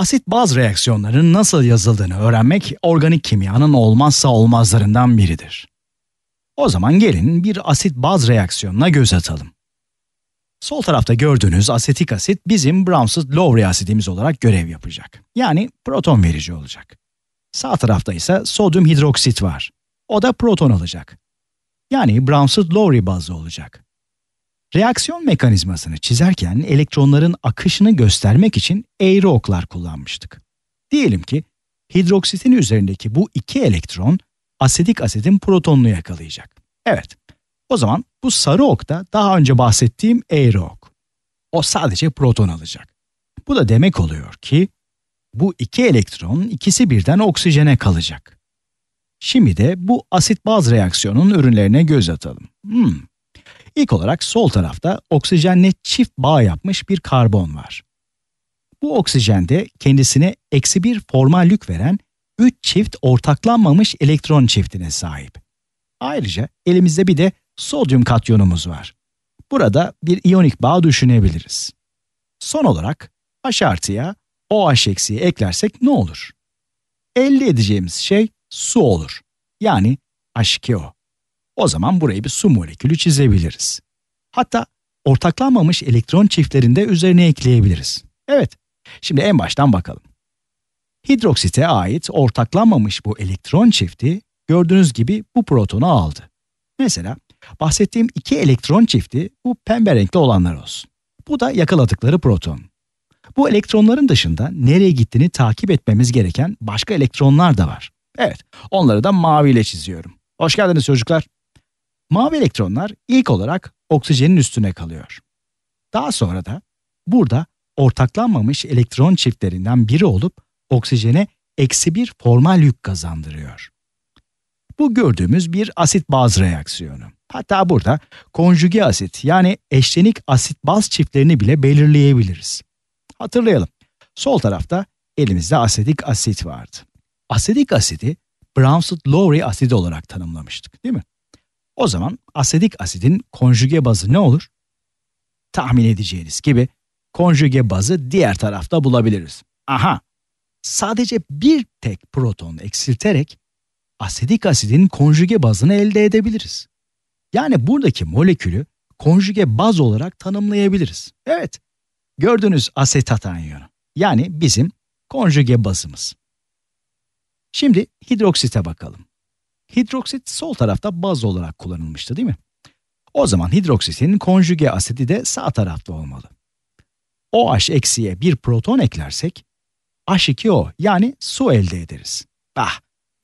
Asit baz reaksiyonlarının nasıl yazıldığını öğrenmek organik kimyanın olmazsa olmazlarından biridir. O zaman gelin bir asit baz reaksiyonuna göz atalım. Sol tarafta gördüğünüz asetik asit bizim Browns'ız Lowry asidimiz olarak görev yapacak. Yani proton verici olacak. Sağ tarafta ise sodyum hidroksit var. O da proton alacak. Yani Browns'ız Lowry bazlı olacak. Reaksiyon mekanizmasını çizerken elektronların akışını göstermek için eğri oklar kullanmıştık. Diyelim ki hidroksitin üzerindeki bu iki elektron asetik asidin protonunu yakalayacak. Evet, o zaman bu sarı ok da daha önce bahsettiğim eğri ok. O sadece proton alacak. Bu da demek oluyor ki bu iki elektron ikisi birden oksijene kalacak. Şimdi de bu asit baz reaksiyonun ürünlerine göz atalım. Hmm, İlk olarak sol tarafta oksijenle çift bağ yapmış bir karbon var. Bu oksijende kendisine eksi bir formal yük veren 3 çift ortaklanmamış elektron çiftine sahip. Ayrıca elimizde bir de sodyum katyonumuz var. Burada bir iyonik bağ düşünebiliriz. Son olarak H artıya OH eksiği eklersek ne olur? Elde edeceğimiz şey su olur. Yani H2O. O zaman buraya bir su molekülü çizebiliriz. Hatta ortaklanmamış elektron çiftlerinde üzerine ekleyebiliriz. Evet, şimdi en baştan bakalım. Hidroksite ait ortaklanmamış bu elektron çifti gördüğünüz gibi bu protonu aldı. Mesela bahsettiğim iki elektron çifti bu pembe renkli olanlar olsun. Bu da yakaladıkları proton. Bu elektronların dışında nereye gittiğini takip etmemiz gereken başka elektronlar da var. Evet, onları da maviyle çiziyorum. Hoş geldiniz çocuklar. Mavi elektronlar ilk olarak oksijenin üstüne kalıyor. Daha sonra da burada ortaklanmamış elektron çiftlerinden biri olup oksijene eksi bir formal yük kazandırıyor. Bu gördüğümüz bir asit baz reaksiyonu. Hatta burada konjüge asit yani eşlenik asit baz çiftlerini bile belirleyebiliriz. Hatırlayalım. Sol tarafta elimizde asetik asit vardı. Asetik asidi Brownswood-Lowry asidi olarak tanımlamıştık değil mi? O zaman asetik asidin konjüge bazı ne olur? Tahmin edeceğiniz gibi konjüge bazı diğer tarafta bulabiliriz. Aha! Sadece bir tek proton eksilterek asetik asidin konjüge bazını elde edebiliriz. Yani buradaki molekülü konjüge baz olarak tanımlayabiliriz. Evet, gördüğünüz asetat anyonu. Yani bizim konjüge bazımız. Şimdi hidroksite bakalım. Hidroksit sol tarafta baz olarak kullanılmıştı değil mi? O zaman hidroksitin konjüge asidi de sağ tarafta olmalı. OH eksiye bir proton eklersek H2O yani su elde ederiz. Bah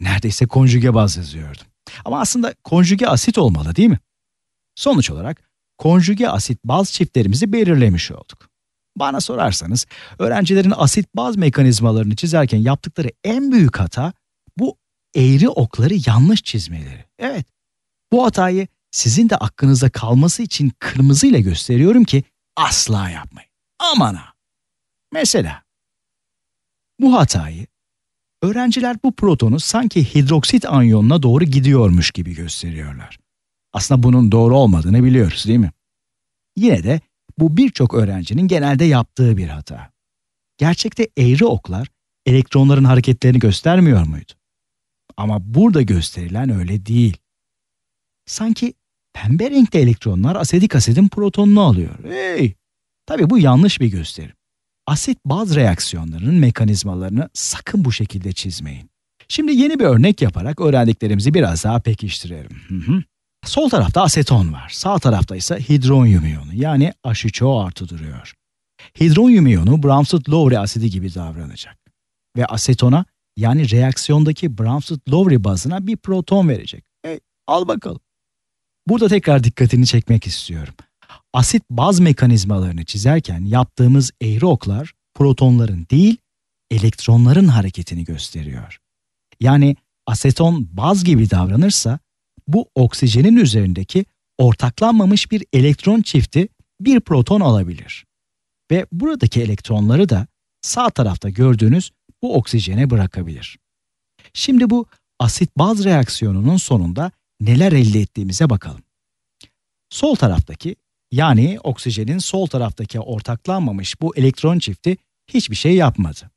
neredeyse konjüge baz yazıyordum. Ama aslında konjüge asit olmalı değil mi? Sonuç olarak konjüge asit baz çiftlerimizi belirlemiş olduk. Bana sorarsanız öğrencilerin asit baz mekanizmalarını çizerken yaptıkları en büyük hata bu eğri okları yanlış çizmeleri. Evet. Bu hatayı sizin de aklınızda kalması için kırmızıyla gösteriyorum ki asla yapmayın. Amana. Mesela bu hatayı öğrenciler bu protonu sanki hidroksit anyonuna doğru gidiyormuş gibi gösteriyorlar. Aslında bunun doğru olmadığını biliyoruz değil mi? Yine de bu birçok öğrencinin genelde yaptığı bir hata. Gerçekte eğri oklar elektronların hareketlerini göstermiyor muydu? Ama burada gösterilen öyle değil. Sanki pembe renkte elektronlar asetik asidin protonunu alıyor. Hey! Tabii bu yanlış bir gösterim. Asit baz reaksiyonlarının mekanizmalarını sakın bu şekilde çizmeyin. Şimdi yeni bir örnek yaparak öğrendiklerimizi biraz daha pekiştirelim. Sol tarafta aseton var. Sağ tarafta ise hidronyum iyonu yani H3O artı duruyor. Hidronyum iyonu Bramsud-Lowry asidi gibi davranacak ve asetona yani reaksiyondaki Brownswood-Lowry bazına bir proton verecek. E, al bakalım. Burada tekrar dikkatini çekmek istiyorum. Asit baz mekanizmalarını çizerken yaptığımız eğri oklar protonların değil elektronların hareketini gösteriyor. Yani aseton baz gibi davranırsa bu oksijenin üzerindeki ortaklanmamış bir elektron çifti bir proton alabilir. Ve buradaki elektronları da sağ tarafta gördüğünüz bu oksijene bırakabilir. Şimdi bu asit baz reaksiyonunun sonunda neler elde ettiğimize bakalım. Sol taraftaki yani oksijenin sol taraftaki ortaklanmamış bu elektron çifti hiçbir şey yapmadı.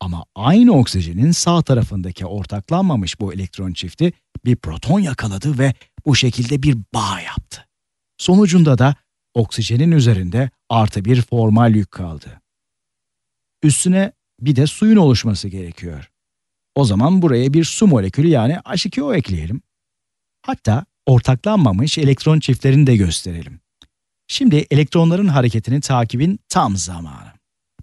Ama aynı oksijenin sağ tarafındaki ortaklanmamış bu elektron çifti bir proton yakaladı ve bu şekilde bir bağ yaptı. Sonucunda da oksijenin üzerinde artı bir formal yük kaldı. Üstüne bir de suyun oluşması gerekiyor. O zaman buraya bir su molekülü yani H2O ekleyelim. Hatta ortaklanmamış elektron çiftlerini de gösterelim. Şimdi elektronların hareketini takibin tam zamanı.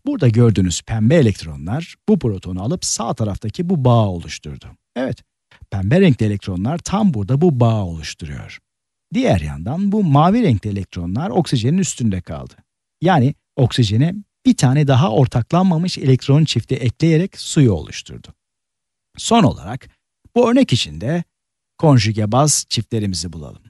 Burada gördüğünüz pembe elektronlar bu protonu alıp sağ taraftaki bu bağı oluşturdu. Evet, pembe renkli elektronlar tam burada bu bağı oluşturuyor. Diğer yandan bu mavi renkli elektronlar oksijenin üstünde kaldı. Yani oksijeni bir tane daha ortaklanmamış elektron çifti ekleyerek suyu oluşturdu. Son olarak bu örnek içinde konjüge baz çiftlerimizi bulalım.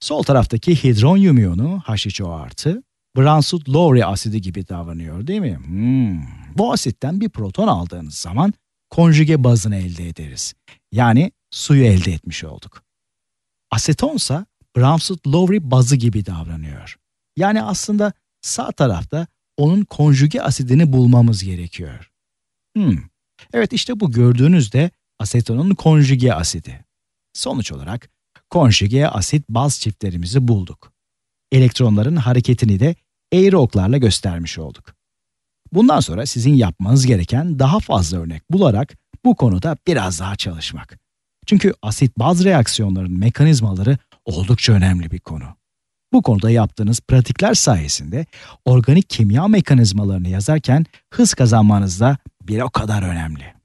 Sol taraftaki hidronyum iyonu HCO artı, Bransut-Lowry asidi gibi davranıyor değil mi? Hmm. Bu asitten bir proton aldığınız zaman konjüge bazını elde ederiz. Yani suyu elde etmiş olduk. Asetonsa ise Bransut-Lowry bazı gibi davranıyor. Yani aslında sağ tarafta onun konjüge asidini bulmamız gerekiyor. Hmm. Evet işte bu gördüğünüz de asetonun konjüge asidi. Sonuç olarak konjüge asit baz çiftlerimizi bulduk. Elektronların hareketini de eğri oklarla göstermiş olduk. Bundan sonra sizin yapmanız gereken daha fazla örnek bularak bu konuda biraz daha çalışmak. Çünkü asit baz reaksiyonlarının mekanizmaları oldukça önemli bir konu. Bu konuda yaptığınız pratikler sayesinde organik kimya mekanizmalarını yazarken hız kazanmanız da bir o kadar önemli.